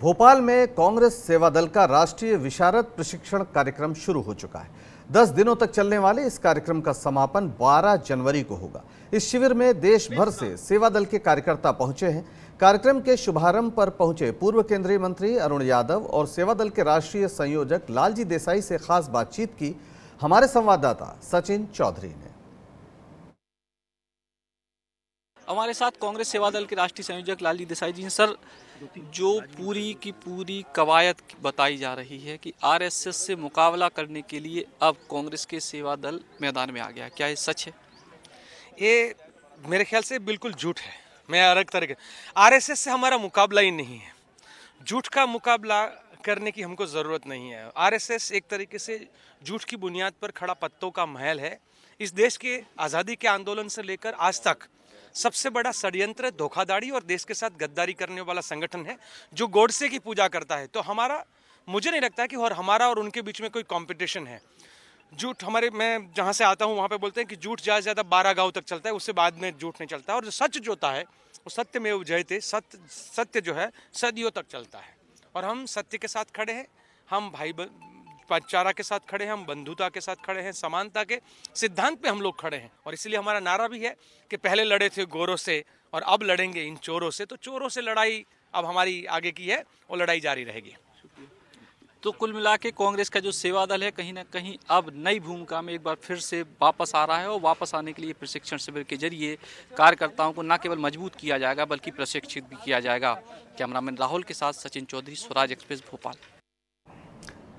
भोपाल में कांग्रेस सेवा दल का राष्ट्रीय विशारद प्रशिक्षण कार्यक्रम शुरू हो चुका है दस दिनों तक चलने वाले इस कार्यक्रम का समापन 12 जनवरी को होगा इस शिविर में देश भर से सेवा दल के कार्यकर्ता पहुंचे हैं कार्यक्रम के शुभारंभ पर पहुंचे पूर्व केंद्रीय मंत्री अरुण यादव और सेवा दल के राष्ट्रीय संयोजक लालजी देसाई से खास बातचीत की हमारे संवाददाता सचिन चौधरी ने हमारे साथ कांग्रेस सेवा दल के राष्ट्रीय संयोजक लालजी देसाई जी हैं सर जो पूरी की पूरी कवायद बताई जा रही है कि आरएसएस से मुकाबला करने के लिए अब कांग्रेस के सेवा दल मैदान में आ गया क्या ये सच है ये मेरे ख्याल से बिल्कुल झूठ है मैं अलग तरह आरएसएस से हमारा मुकाबला ही नहीं है झूठ का मुकाबला करने की हमको ज़रूरत नहीं है आरएसएस एक तरीके से झूठ की बुनियाद पर खड़ा पत्तों का महल है इस देश के आज़ादी के आंदोलन से लेकर आज तक सबसे बड़ा षडयंत्र धोखाधड़ी और देश के साथ गद्दारी करने वाला संगठन है जो गोडसे की पूजा करता है तो हमारा मुझे नहीं लगता कि और हमारा और उनके बीच में कोई कंपटीशन है जूठ हमारे मैं जहाँ से आता हूँ वहाँ पे बोलते हैं कि जूठ ज़्यादा से ज़्यादा बारह गाँव तक चलता है उससे बाद में जूठ नहीं चलता और जो सच जो होता है वो सत्य में जयते सत्य सत्य जो है सदियों तक चलता है और हम सत्य के साथ खड़े हैं हम भाई भाईचारा के साथ खड़े हैं हम बंधुता के साथ खड़े हैं समानता के सिद्धांत पे हम लोग खड़े हैं और इसलिए हमारा नारा भी है कि पहले लड़े थे गोरों से और अब लड़ेंगे इन चोरों से तो चोरों से लड़ाई अब हमारी आगे की है और लड़ाई जारी रहेगी तो कुल मिला के कांग्रेस का जो सेवा दल है कहीं ना कहीं अब नई भूमिका में एक बार फिर से वापस आ रहा है और वापस आने के लिए प्रशिक्षण शिविर के जरिए कार्यकर्ताओं को न केवल मजबूत किया जाएगा बल्कि प्रशिक्षित भी किया जाएगा कैमरामैन राहुल के साथ सचिन चौधरी स्वराज एक्सप्रेस भोपाल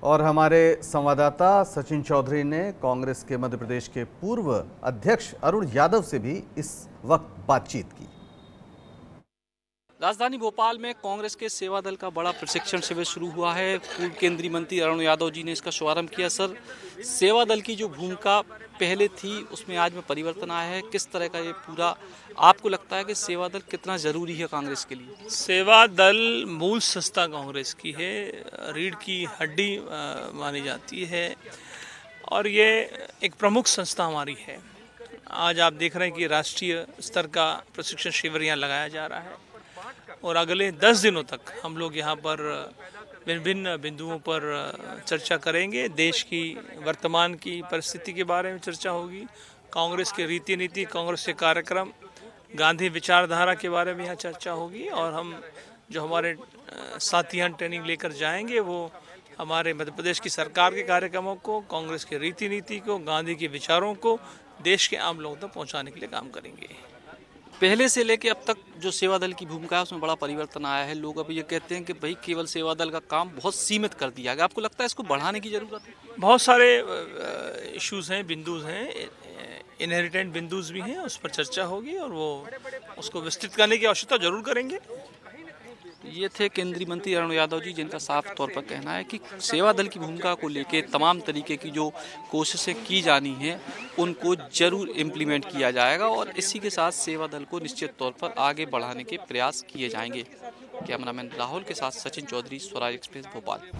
और हमारे संवाददाता सचिन चौधरी ने कांग्रेस के मध्य प्रदेश के पूर्व अध्यक्ष अरुण यादव से भी इस वक्त बातचीत की राजधानी भोपाल में कांग्रेस के सेवा दल का बड़ा प्रशिक्षण शिविर शुरू हुआ है पूर्व केंद्रीय मंत्री अरुण यादव जी ने इसका शुभारंभ किया सर सेवा दल की जो भूमिका पहले थी उसमें आज में परिवर्तन आया है किस तरह का ये पूरा आपको लगता है कि सेवा दल कितना ज़रूरी है कांग्रेस के लिए सेवा दल मूल संस्था कांग्रेस की है रीढ़ की हड्डी मानी जाती है और ये एक प्रमुख संस्था हमारी है आज आप देख रहे हैं कि राष्ट्रीय स्तर का प्रशिक्षण शिविर यहाँ लगाया जा रहा है और अगले दस दिनों तक हम लोग यहाँ पर भिन्न भिन्न बिंदुओं पर चर्चा करेंगे देश की वर्तमान की परिस्थिति के बारे में चर्चा होगी कांग्रेस के रीति नीति कांग्रेस के कार्यक्रम गांधी विचारधारा के बारे में यहाँ चर्चा होगी और हम जो हमारे साथी यहाँ ट्रेनिंग लेकर जाएंगे वो हमारे मध्य प्रदेश की सरकार के कार्यक्रमों को कांग्रेस के रीति नीति को गांधी के विचारों को देश के आम लोगों तक पहुँचाने के लिए काम करेंगे पहले से लेके अब तक जो सेवा दल की भूमिका है उसमें बड़ा परिवर्तन आया है लोग अब ये कहते हैं कि भाई केवल सेवा दल का काम बहुत सीमित कर दिया गया आपको लगता है इसको बढ़ाने की ज़रूरत है बहुत सारे इश्यूज़ हैं बिंदुज हैं इनहेरिटेंट बिंदुज भी हैं उस पर चर्चा होगी और वो उसको विस्तृत करने की आवश्यकता जरूर करेंगे ये थे केंद्रीय मंत्री अरुण यादव जी जिनका साफ तौर पर कहना है कि सेवा दल की भूमिका को लेकर तमाम तरीके की जो कोशिशें की जानी हैं उनको जरूर इम्प्लीमेंट किया जाएगा और इसी के साथ सेवा दल को निश्चित तौर पर आगे बढ़ाने के प्रयास किए जाएंगे कैमरामैन राहुल के साथ सचिन चौधरी स्वराज एक्सप्रेस भोपाल